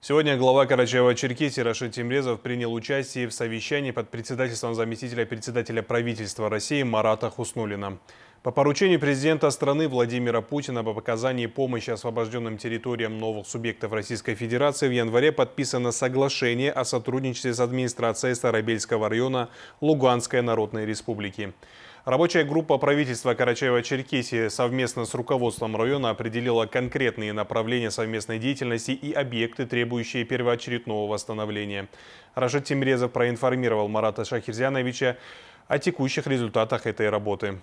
Сегодня глава Карачаева-Черкесии Рашид Тимрезов принял участие в совещании под председательством заместителя председателя правительства России Марата Хуснулина. По поручению президента страны Владимира Путина по показании помощи освобожденным территориям новых субъектов Российской Федерации в январе подписано соглашение о сотрудничестве с администрацией Старобельского района Луганской Народной Республики. Рабочая группа правительства Карачаева-Черкесии совместно с руководством района определила конкретные направления совместной деятельности и объекты, требующие первоочередного восстановления. Рашид Тимрезов проинформировал Марата Шахерзяновича о текущих результатах этой работы.